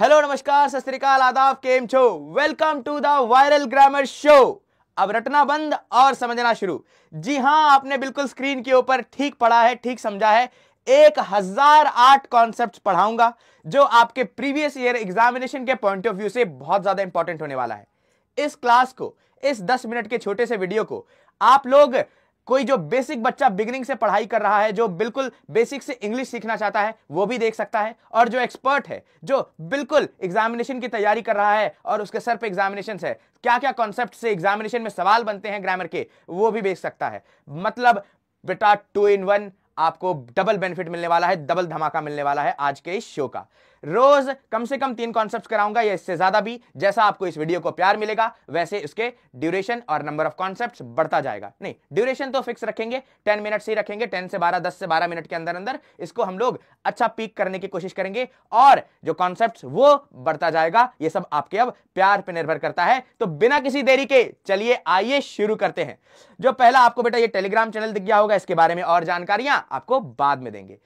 hello नमस्कार सत आदाब केम छो welcome to the viral grammar show अब रटना बंद और समझना शुरू जी हां आपने बिल्कुल स्क्रीन के ऊपर ठीक पढ़ा है ठीक समझा है एक हजार आठ कॉन्सेप्ट पढ़ाऊंगा जो आपके प्रीवियस ईयर एग्जामिनेशन के पॉइंट ऑफ व्यू से बहुत ज्यादा इंपॉर्टेंट होने वाला है इस क्लास को इस दस मिनट के छोटे से वीडियो को आप लोग कोई जो बेसिक बच्चा बिगनिंग से पढ़ाई कर रहा है जो बिल्कुल बेसिक से इंग्लिश सीखना चाहता है वो भी देख सकता है और जो एक्सपर्ट है जो बिल्कुल एग्जामिनेशन की तैयारी कर रहा है और उसके सर पे एग्जामिनेशन है क्या क्या कॉन्सेप्ट से एग्जामिनेशन में सवाल बनते हैं ग्रामर के वो भी देख सकता है मतलब बेटा टू इन वन आपको डबल बेनिफिट मिलने वाला है डबल धमाका मिलने वाला है आज के इस शो का रोज कम से कम तीन कॉन्सेप्ट कराऊंगा या इससे ज्यादा भी जैसा आपको इस वीडियो को प्यार मिलेगा वैसे इसके ड्यूरेशन और नंबर ऑफ कॉन्सेप्ट बढ़ता जाएगा नहीं ड्यूरेशन तो फिक्स रखेंगे टेन मिनट से ही रखेंगे टेन से बारह दस से बारह मिनट के अंदर अंदर इसको हम लोग अच्छा पीक करने की कोशिश करेंगे और जो कॉन्सेप्ट वो बढ़ता जाएगा ये सब आपके अब प्यार पर निर्भर करता है तो बिना किसी देरी के चलिए आइए शुरू करते हैं जो पहला आपको बेटा ये टेलीग्राम चैनल दिख गया होगा इसके बारे में और जानकारियां आपको बाद में देंगे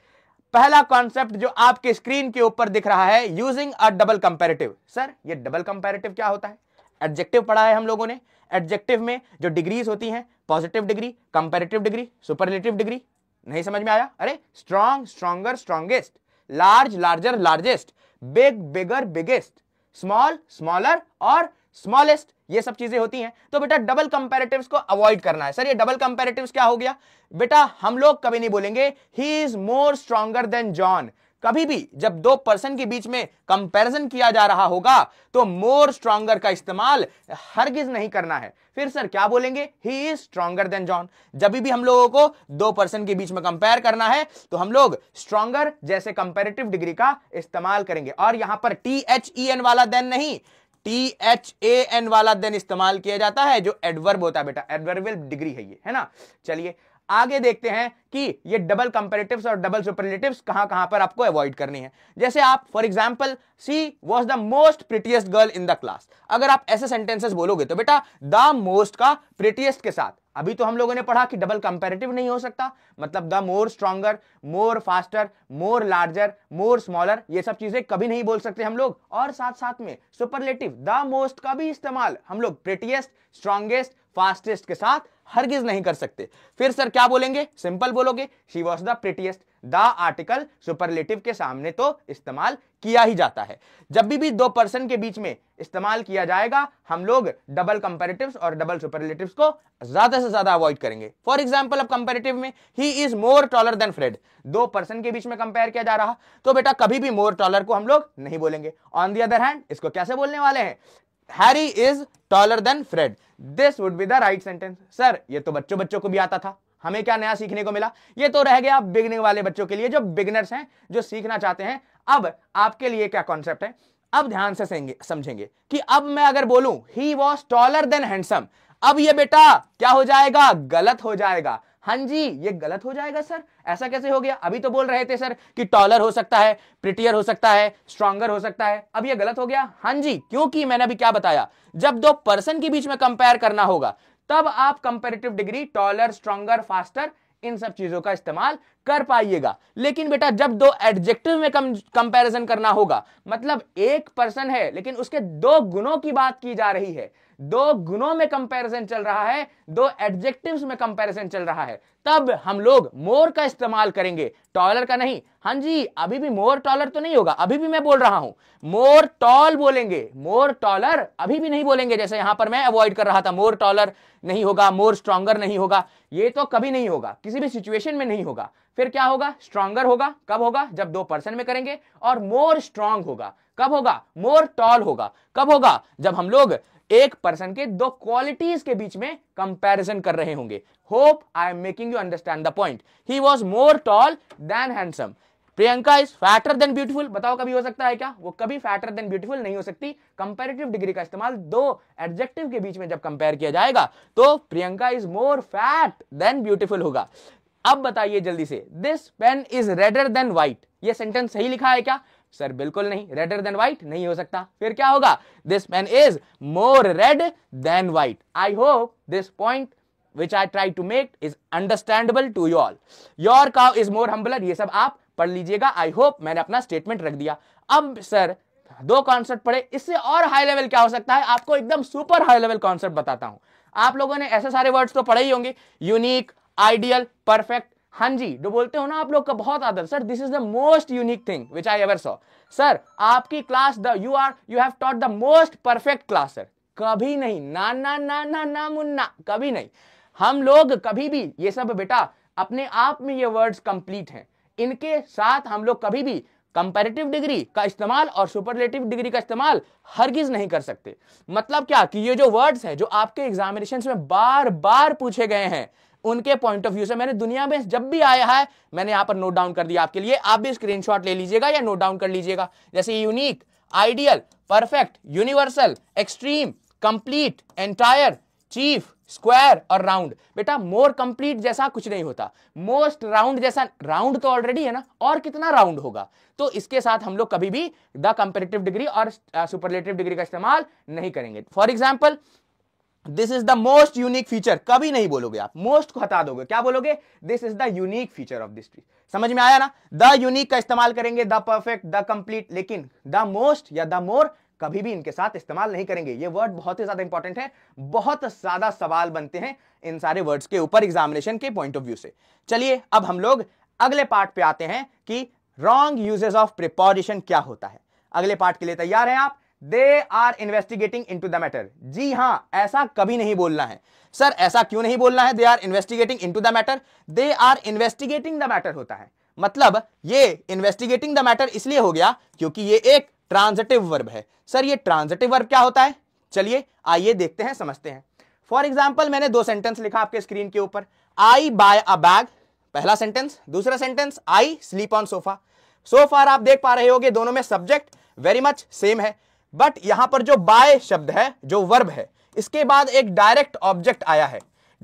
पहला कॉन्सेप्ट जो आपके स्क्रीन के ऊपर दिख रहा है using a double comparative sir ये डबल कंपेरेटिव क्या होता है एडजेक्टिव पढ़ा है हम लोगों ने एडजेक्टिव में जो डिग्रीज होती हैं positive degree comparative degree superlative degree नहीं समझ में आया अरे strong stronger strongest large larger largest big bigger biggest small smaller और स्मॉलेस्ट ये सब चीजें होती हैं तो बेटा डबल कंपेरेटिव को अवॉइड करना है सर ये डबल कंपेरेटिव क्या हो गया बेटा हम लोग कभी नहीं बोलेंगे he is more stronger than John कभी भी जब दो पर्सन के बीच में कंपैरिजन किया जा रहा होगा तो मोर स्ट्रॉगर का इस्तेमाल हरगिज नहीं करना है फिर सर क्या बोलेंगे he is stronger than John जब भी हम लोगों को दो पर्सन के बीच में कंपेयर करना है तो हम लोग स्ट्रॉगर जैसे कंपेरेटिव डिग्री का इस्तेमाल करेंगे और यहां पर टी एच ई एन वाला देन नहीं टी एच ए एन वाला देन इस्तेमाल किया जाता है जो एडवर्ब होता है बेटा एडवर्बल डिग्री है ये है ना चलिए आगे देखते हैं कि ये डबल कंपेरेटिव और डबल सुपरलेटिव कहां कहां पर आपको अवॉइड करनी है जैसे आप for example she was the most prettiest girl in the class अगर आप ऐसे सेंटेंसेस बोलोगे तो बेटा द मोस्ट का प्रिटियस्ट के साथ अभी तो हम लोगों ने पढ़ा कि डबल कंपेरेटिव नहीं हो सकता मतलब the more stronger more faster more larger more smaller ये सब चीजें कभी नहीं बोल सकते हम लोग और साथ साथ में सुपरलेटिव द मोस्ट का भी इस्तेमाल हम लोग प्रेटिएस्ट स्ट्रॉन्गेस्ट फास्टेस्ट के साथ हरगिज नहीं कर सकते फिर सर क्या बोलेंगे सिंपल बोलोगे she was the prettiest the article superlative के सामने तो इस्तेमाल किया ही जाता है जब भी भी दो पर्सन के बीच में इस्तेमाल किया जाएगा हम लोग डबल कंपेरेटिव और डबल सुपरलेटिव को ज्यादा से ज्यादा अवॉइड करेंगे फॉर एग्जाम्पल अब कंपेरेटिव में he is more taller than Fred दो पर्सन के बीच में कंपेयर किया जा रहा तो बेटा कभी भी मोर टॉलर को हम लोग नहीं बोलेंगे ऑन दी अदर हैंड इसको कैसे बोलने वाले हैं Harry is taller than Fred this would be the right sentence sir ये तो बच्चों बच्चों को भी आता था हमें क्या नया सीखने को मिला ये तो रह गया बिगनिंग वाले बच्चों के लिए जो बिगनर्स हैं जो सीखना चाहते हैं अब आपके लिए क्या कॉन्सेप्ट है अब ध्यान से समझेंगे कि अब मैं अगर बोलू he was taller than handsome अब ये बेटा क्या हो जाएगा गलत हो जाएगा हाँ जी ये गलत हो जाएगा सर ऐसा कैसे हो गया अभी तो बोल रहे थे सर कि टॉलर हो सकता है प्रिटियर हो सकता है स्ट्रॉन्गर हो सकता है अब ये गलत हो गया हाँ जी क्योंकि मैंने अभी क्या बताया जब दो पर्सन के बीच में कंपेयर करना होगा तब आप comparative degree taller stronger faster इन सब चीजों का इस्तेमाल कर पाइएगा लेकिन बेटा जब दो एडजेक्टिव में कम कंपैरिजन करना होगा मतलब एक पर्सन है लेकिन उसके दो गुणों की बात की जा रही है दो गुणों में कंपैरिजन चल रहा है दो एडजेक्टिव्स में कंपैरिजन चल रहा है तब हम लोग मोर का इस्तेमाल करेंगे टॉलर का नहीं हां जी अभी भी मोर टॉलर तो नहीं होगा अभी भी मैं बोल रहा हूं मोर टॉल बोलेंगे मोर टॉलर अभी भी नहीं बोलेंगे जैसे यहां पर मैं अवॉइड कर रहा था मोर टॉलर नहीं होगा मोर स्ट्रॉगर नहीं होगा ये तो कभी नहीं होगा किसी भी सिचुएशन में नहीं होगा फिर क्या होगा स्ट्रॉन्गर होगा कब होगा जब दो पर्सन में करेंगे और मोर स्ट्रांग होगा कब होगा मोर टॉल होगा कब होगा जब हम लोग एक पर्सन के दो क्वालिटीज के बीच में कंपैरिजन कर रहे होंगे hope I am making you understand the point he was more tall than handsome Priyanka is fatter than beautiful बताओ कभी हो सकता है क्या वो कभी फैटर देन ब्यूटीफुल नहीं हो सकती कंपेरेटिव डिग्री का इस्तेमाल दो एडजेक्टिव के बीच में जब कंपेयर किया जाएगा तो Priyanka is more fat than beautiful होगा अब बताइए जल्दी से this pen is redder than white ये सेंटेंस सही लिखा है क्या सर बिल्कुल नहीं रेडर देन व्हाइट नहीं हो सकता फिर क्या होगा this pen is more red than white I hope this point which I try to make is understandable to you all your cow is more humbler ये सब आप पढ़ लीजिएगा आई होप मैंने अपना स्टेटमेंट रख दिया अब सर दो कॉन्सेप्ट पढ़े इससे और हाई लेवल क्या हो सकता है आपको एकदम सुपर हाई लेवल कॉन्सेप्ट बताता हूं आप लोगों ने ऐसे सारे वर्ड्स तो पढ़े ही होंगे यूनिक आइडियल परफेक्ट हाँ जी जो बोलते हो ना आप लोग का बहुत आदर sir this is the most unique thing which I ever saw sir आपकी class the you are you have taught the most perfect class sir कभी नहीं ना ना ना ना ना मुन्ना कभी नहीं हम लोग कभी भी ये सब बेटा अपने आप में ये वर्ड्स कंप्लीट हैं इनके साथ हम लोग कभी भी कंपेरेटिव डिग्री का इस्तेमाल और सुपरलेटिव डिग्री का इस्तेमाल हरगिज नहीं कर सकते मतलब क्या कि ये जो वर्ड्स हैं जो आपके एग्जामिनेशन में बार बार पूछे गए हैं उनके पॉइंट ऑफ व्यू से मैंने दुनिया में जब भी आया है मैंने यहां पर नोट डाउन कर दिया आपके लिए आप भी स्क्रीन ले लीजिएगा या नोट डाउन कर लीजिएगा जैसे unique ideal perfect universal extreme complete entire chief square और राउंड बेटा मोर कंप्लीट जैसा कुछ नहीं होता मोस्ट राउंड जैसा राउंड तो ऑलरेडी है ना और कितना राउंड होगा तो इसके साथ हम लोग कभी भी द कंपेरेटिव डिग्री और सुपरलेटिव uh, डिग्री का इस्तेमाल नहीं करेंगे for example this is the most unique feature कभी नहीं बोलोगे आप मोस्ट को हटा दोगे क्या बोलोगे this is the unique feature of this tree समझ में आया ना द यूनिक का इस्तेमाल करेंगे द परफेक्ट द कंप्लीट लेकिन द मोस्ट या द मोर कभी भी इनके साथ इस्तेमाल नहीं करेंगे ये वर्ड बहुत ही ज्यादा इंपॉर्टेंट है बहुत ज्यादा सवाल बनते हैं इन सारे वर्ड्स के ऊपर एग्जामिनेशन के पॉइंट ऑफ व्यू से चलिए अब हम लोग अगले पार्ट पे आते हैं कि रॉन्ग यूजेस ऑफ प्रिपोजिशन क्या होता है अगले पार्ट के लिए तैयार हैं आप they are investigating into the matter जी हां ऐसा कभी नहीं बोलना है सर ऐसा क्यों नहीं बोलना है they are investigating into the matter they are investigating the matter होता है मतलब ये इन्वेस्टिगेटिंग द मैटर इसलिए हो गया क्योंकि ये एक ट्रांजिटिव वर्ब है सर ये ट्रांजिटिव वर्ब क्या होता है चलिए आइए देखते हैं समझते हैं फॉर एग्जाम्पल मैंने दो सेंटेंस लिखा आपके स्क्रीन के ऊपर आई बाय अ बैग पहला सेंटेंस दूसरा sentence I sleep on sofa so far आप देख पा रहे होंगे दोनों में सब्जेक्ट वेरी मच सेम है बट यहां पर जो बाय शब्द है जो वर्ब है इसके बाद एक डायरेक्ट ऑब्जेक्ट आया है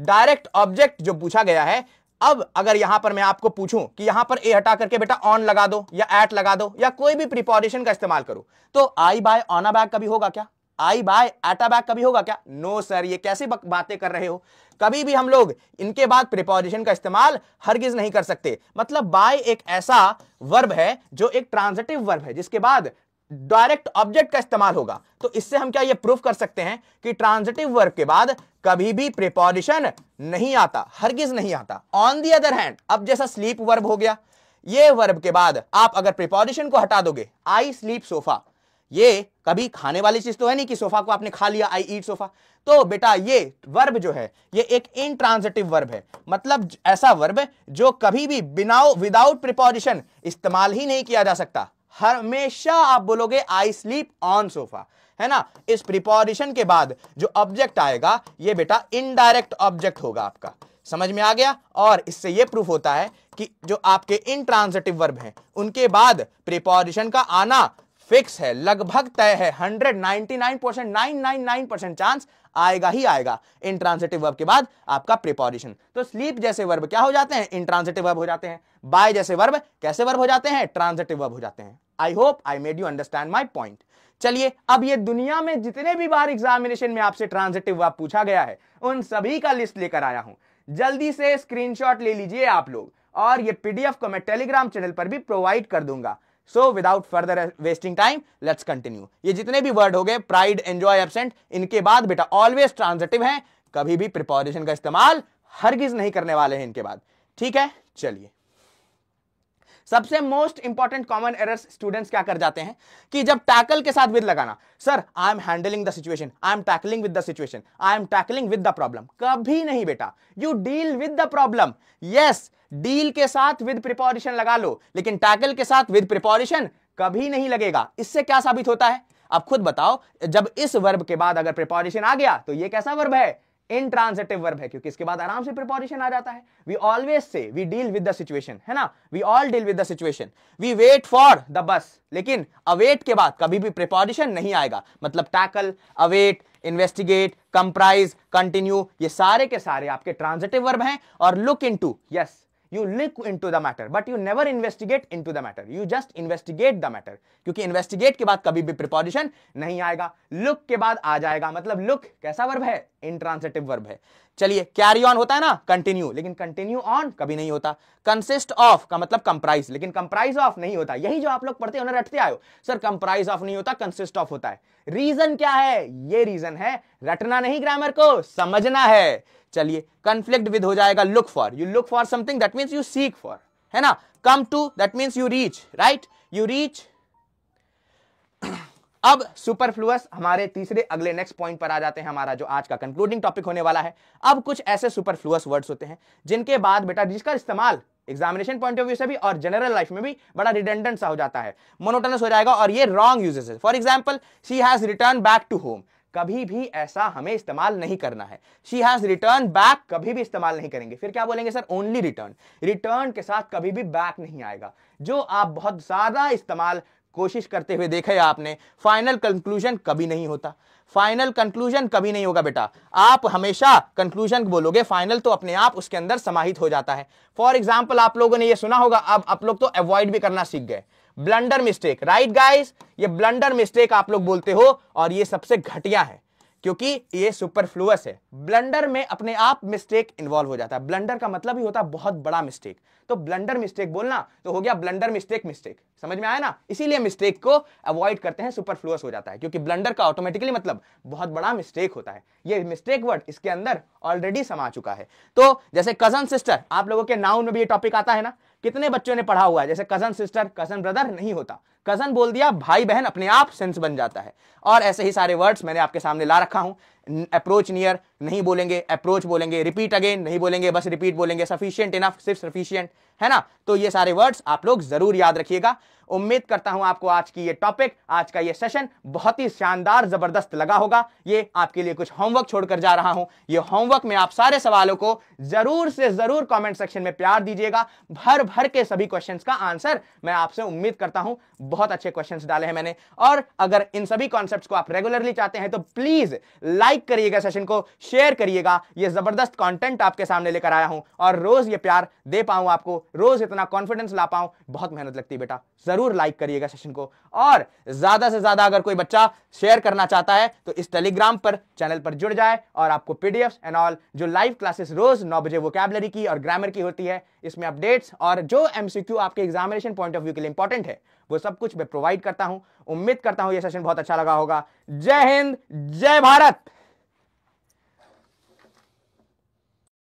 डायरेक्ट ऑब्जेक्ट जो पूछा गया है अब अगर यहां पर मैं आपको पूछूं कि यहां पर ए हटा करके बेटा ऑन लगा दो या एट लगा दो या कोई भी प्रिपोजिशन का इस्तेमाल करो तो I buy on a bag कभी होगा क्या I buy at a bag कभी होगा क्या नो no, सर ये कैसे बातें कर रहे हो कभी भी हम लोग इनके बाद प्रिपोजिशन का इस्तेमाल हरगिज नहीं कर सकते मतलब बाय एक ऐसा वर्ब है जो एक ट्रांजिटिव वर्ब है जिसके बाद डायरेक्ट ऑब्जेक्ट का इस्तेमाल होगा तो इससे हम क्या ये प्रूफ कर सकते हैं कि ट्रांजिटिव वर्क के बाद कभी भी प्रिपोजिशन नहीं आता हरगिज नहीं आता ऑन दी अदर हैंड अब जैसा स्लीप वर्ब हो गया ये वर्ब के बाद आप अगर प्रिपोजिशन को हटा दोगे आई स्लीप सोफा ये कभी खाने वाली चीज तो है नहीं कि सोफा को आपने खा लिया आई ईट सोफा तो बेटा ये वर्ब जो है ये एक इनट्रांजिटिव वर्ब है मतलब ऐसा वर्ब जो कभी भी बिना विदाउट प्रिपोजिशन इस्तेमाल ही नहीं किया जा सकता हमेशा आप बोलोगे आई स्लीप ऑन सोफा है ना इस प्रिपोरिशन के बाद जो ऑब्जेक्ट आएगा ये बेटा इनडायरेक्ट ऑब्जेक्ट होगा आपका समझ में आ गया और इससे ये प्रूफ होता है कि जो आपके इनट्रांजिटिव वर्ब हैं उनके बाद प्रिपोरिशन का आना फिक्स है लगभग तय है nine percent nine nine nine percent chance आएगा ही आएगा इंट्रांसिटिव वर्ब के बाद आपका प्रिपोजिशन तो स्लीप जैसे वर्ब क्या हो जाते हैं इंट्रांसिटिव वर्ब हो जाते हैं बाय जैसे वर्ब कैसे वर्ब हो जाते हैं ट्रांसिटिव वर्ब हो जाते हैं I hope I made you understand my point चलिए अब ये दुनिया में जितने भी बार एग्जामिनेशन में आपसे ट्रांजिटिव वर्ब पूछा गया है उन सभी का लिस्ट लेकर आया हूं जल्दी से स्क्रीनशॉट ले लीजिए आप लोग और ये पीडीएफ को मैं टेलीग्राम चैनल पर भी प्रोवाइड कर दूंगा so without further wasting time let's continue ये जितने भी वर्ड हो गए प्राइड एंजॉय एबसेंट इनके बाद बेटा ऑलवेज ट्रांजिटिव है कभी भी प्रिपोजिशन का इस्तेमाल हरगिज नहीं करने वाले हैं इनके बाद ठीक है चलिए सबसे most important common errors students क्या कर जाते हैं कि जब टैकल के साथ विद लगाना sir I am handling the situation I am tackling with the situation I am tackling with the problem कभी नहीं बेटा you deal with the problem yes deal के साथ विद प्रिपोरेशन लगा लो लेकिन टैकल के साथ विद प्रिपोरेशन कभी नहीं लगेगा इससे क्या साबित होता है अब खुद बताओ जब इस वर्ब के बाद अगर प्रिपोरेशन आ गया तो ये कैसा वर्ब है इंट्रांसिटिव वर्ब है क्योंकि इसके बाद आराम से प्रिपोजिशन आ जाता है वी ऑलवेज से we deal with the situation है ना we all deal with the situation we wait for the bus लेकिन अवेट के बाद कभी भी प्रिपोजिशन नहीं आएगा मतलब tackle await investigate comprise continue ये सारे के सारे आपके ट्रांजिटिव वर्ब हैं और look into yes you look into the matter but you never investigate into the matter you just investigate the matter क्योंकि इन्वेस्टिगेट के बाद कभी भी प्रिपोजिशन नहीं आएगा लुक के बाद आ जाएगा मतलब लुक कैसा वर्ब है इंट्रांसेटिव वर्ब है चलिए कैरी ऑन होता है ना कंटिन्यू लेकिन कंटिन्यू ऑन कभी नहीं होता कंसिस्ट ऑफ का मतलब कंप्राइज लेकिन कंप्राइज ऑफ नहीं होता यही जो आप लोग पढ़ते हो ना रटते आयो सर कंप्राइज ऑफ नहीं होता कंसिस्ट ऑफ होता है रीजन क्या है ये रीजन है रटना नहीं ग्रामर को समझना है चलिए कंफ्लिक्ट विद हो जाएगा look for you look for something that means you seek for है ना come to that means you reach right you reach अब सुपरफ्लुअस हमारे तीसरे अगले नेक्स्ट पॉइंट पर आ जाते हैं हमारा जो आज का कंक्लूडिंग टॉपिक होने वाला है अब कुछ ऐसे सुपरफ्लुअस वर्ड्स होते हैं जिनके बाद बेटा जिसका इस्तेमाल एग्जामिनेशन पॉइंट ऑफ व्यू से भी और जनरल लाइफ में भी बड़ा रिडेंडेंट सा हो जाता है मोनोटनस हो जाएगा और ये wrong uses for example she has return back to home कभी भी ऐसा हमें इस्तेमाल नहीं करना है शी हैज रिटर्न बैक कभी भी इस्तेमाल नहीं करेंगे फिर क्या बोलेंगे सर ओनली रिटर्न रिटर्न के साथ कभी भी बैक नहीं आएगा जो आप बहुत ज्यादा इस्तेमाल कोशिश करते हुए देखा है आपने फाइनल कंक्लूजन कभी नहीं होता फाइनल कंक्लूजन कभी नहीं होगा बेटा आप हमेशा कंक्लूजन बोलोगे फाइनल तो अपने आप उसके अंदर समाहित हो जाता है फॉर एग्जाम्पल आप लोगों ने यह सुना होगा अब आप लोग तो अवॉइड भी करना सीख गए ब्लंडर मिस्टेक राइट गाइज ये ब्लंडर मिस्टेक आप लोग बोलते हो और ये सबसे घटिया है क्योंकि ये सुपरफ्लूअस है ब्लंडर में अपने आप मिस्टेक इन्वॉल्व हो जाता है ब्लंडर का मतलब ही होता है बहुत बड़ा मिस्टेक तो ब्लंडर मिस्टेक बोलना तो हो गया ब्लंडर मिस्टेक मिस्टेक समझ में आया ना इसीलिए मिस्टेक को अवॉइड करते हैं सुपरफ्लूअस हो जाता है क्योंकि ब्लंडर का ऑटोमेटिकली मतलब बहुत बड़ा मिस्टेक होता है ये मिस्टेक वर्ड इसके अंदर ऑलरेडी समा चुका है तो जैसे कजन सिस्टर आप लोगों के नाउन में भी ये टॉपिक आता है ना कितने बच्चों ने पढ़ा हुआ है जैसे कजन सिस्टर कजन ब्रदर नहीं होता कजन बोल दिया भाई बहन अपने आप सेंस बन जाता है और ऐसे ही सारे वर्ड्स मैंने आपके सामने ला रखा हूं अप्रोच नियर नहीं बोलेंगे अप्रोच बोलेंगे रिपीट अगेन नहीं बोलेंगे बस रिपीट बोलेंगे सफिशियंट इनफ सिर्फ सफिशियंट है ना तो ये सारे वर्ड्स आप लोग जरूर याद रखिएगा उम्मीद करता हूं आपको आज की ये टॉपिक आज का ये सेशन बहुत ही शानदार जबरदस्त लगा होगा ये आपके लिए कुछ होमवर्क छोड़कर जा रहा हूं ये होमवर्क में आप सारे सवालों को जरूर से जरूर कॉमेंट सेक्शन में प्यार दीजिएगा भर भर के सभी क्वेश्चंस का आंसर मैं आपसे उम्मीद करता हूं बहुत अच्छे क्वेश्चन डाले हैं मैंने और अगर इन सभी कॉन्सेप्ट को आप रेगुलरली चाहते हैं तो प्लीज लाइक करिएगा सेशन को शेयर करिएगा ये जबरदस्त कॉन्टेंट आपके सामने लेकर आया हूं और रोज ये प्यार दे पाऊं आपको रोज इतना कॉन्फिडेंस ला पाऊं बहुत मेहनत लगती है बेटा जरूर लाइक करिएगा सेशन को और ज्यादा से ज्यादा अगर कोई बच्चा शेयर करना चाहता है तो इस टेलीग्राम पर चैनल पर जुड़ जाए और आपको पीडीएफ एंड ऑल जो लाइव क्लासेस रोज नौ बजे वोकैबलरी की और ग्रामर की होती है इसमें अपडेट्स और जो एमसीक्यू आपके एग्जामिनेशन पॉइंट ऑफ व्यू के लिए इंपॉर्टेंट है वो सब कुछ मैं प्रोवाइड करता हूं उम्मीद करता हूं यह सेशन बहुत अच्छा लगा होगा जय हिंद जय भारत